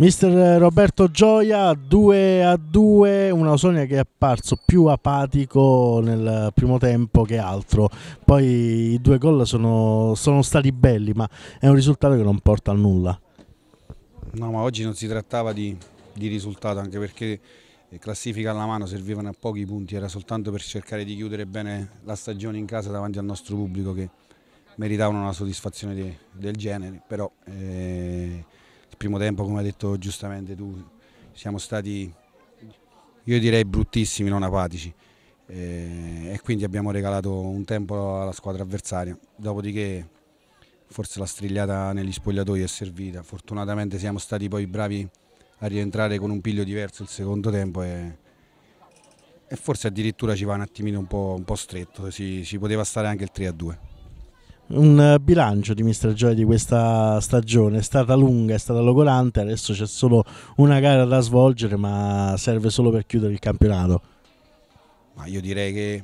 Mister Roberto Gioia 2 a 2, una Sonia che è apparso più apatico nel primo tempo che altro. Poi i due gol sono, sono, stati belli, ma è un risultato che non porta a nulla. No, ma oggi non si trattava di, di risultato, anche perché classifica alla mano servivano a pochi punti, era soltanto per cercare di chiudere bene la stagione in casa davanti al nostro pubblico che meritavano una soddisfazione de, del genere. Però, eh, primo tempo, come hai detto giustamente tu, siamo stati, io direi, bruttissimi, non apatici eh, e quindi abbiamo regalato un tempo alla squadra avversaria. Dopodiché forse la strigliata negli spogliatoi è servita, fortunatamente siamo stati poi bravi a rientrare con un piglio diverso il secondo tempo e, e forse addirittura ci va un attimino un po', un po stretto, si, si poteva stare anche il 3 a 2 un eh, bilancio di Mr. Joy di questa stagione. È stata lunga, è stata logorante, adesso c'è solo una gara da svolgere, ma serve solo per chiudere il campionato. Ma io direi che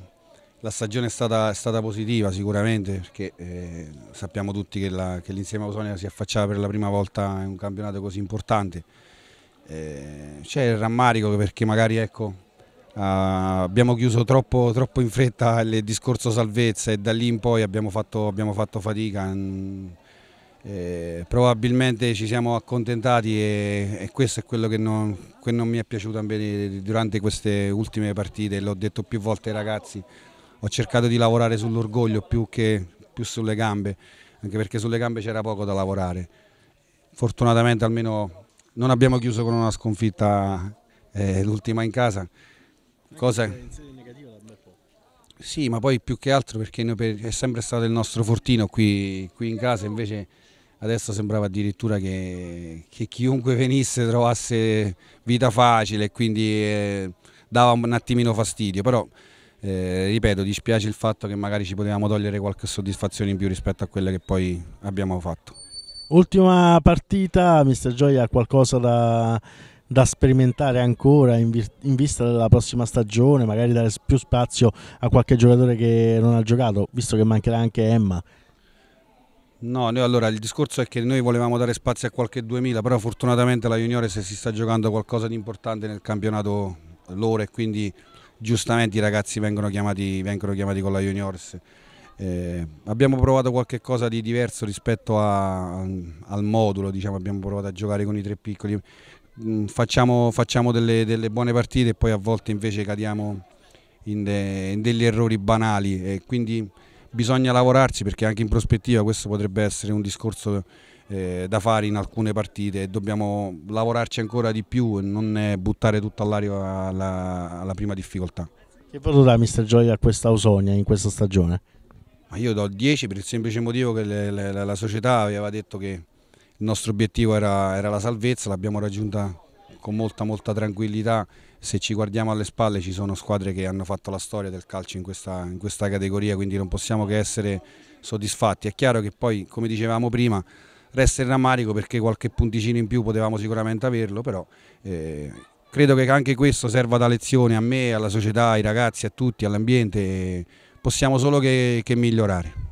la stagione è stata, è stata positiva sicuramente, perché eh, sappiamo tutti che, la, che l'insieme Ausonia si affacciava per la prima volta in un campionato così importante. Eh, c'è il rammarico perché magari ecco, Uh, abbiamo chiuso troppo, troppo, in fretta il discorso salvezza e da lì in poi abbiamo fatto, abbiamo fatto fatica. Eh, probabilmente ci siamo accontentati e, e questo è quello che non, che non mi è piaciuto durante queste ultime partite, l'ho detto più volte ai ragazzi, ho cercato di lavorare sull'orgoglio più che più sulle gambe, anche perché sulle gambe c'era poco da lavorare. Fortunatamente almeno non abbiamo chiuso con una sconfitta eh, l'ultima in casa. Cosa... Sì, ma poi più che altro perché è sempre stato il nostro fortino qui, qui in casa, invece adesso sembrava addirittura che, che, chiunque venisse trovasse vita facile, e quindi eh, dava un attimino fastidio, però eh, ripeto, dispiace il fatto che magari ci potevamo togliere qualche soddisfazione in più rispetto a quella che poi abbiamo fatto. Ultima partita, mister Gioia ha qualcosa da da sperimentare ancora in, vi- in, vista della prossima stagione, magari dare più spazio a qualche giocatore che non ha giocato, visto che mancherà anche Emma. No, noi, allora il discorso è che noi volevamo dare spazio a qualche 2000, però fortunatamente la Juniore si sta giocando qualcosa di importante nel campionato loro e quindi giustamente i ragazzi vengono chiamati, vengono chiamati con la Juniors. Eh, abbiamo provato qualcosa di diverso rispetto a, al modulo, diciamo, abbiamo provato a giocare con i tre piccoli Mm, facciamo, facciamo delle, delle, buone partite e poi a volte invece cadiamo in, de, in degli errori banali e quindi bisogna lavorarci perché anche in prospettiva questo potrebbe essere un discorso eh, da fare in alcune partite e dobbiamo lavorarci ancora di più e non buttare tutto all'aria alla, alla, prima difficoltà. Che voto dà Mister Gioia a questa Ausonia in questa stagione? Ma io do 10 per il semplice motivo che le, le, la società aveva detto che il nostro obiettivo era, era la salvezza, l'abbiamo raggiunta con molta molta tranquillità. Se ci guardiamo alle spalle ci sono squadre che hanno fatto la storia del calcio in questa, in questa categoria, quindi non possiamo che essere soddisfatti. È chiaro che poi, come dicevamo prima, resta il rammarico perché qualche punticino in più potevamo sicuramente averlo, però eh, credo che anche questo serva da lezione a me, alla società, ai ragazzi, a tutti, all'ambiente. Possiamo solo che, che migliorare.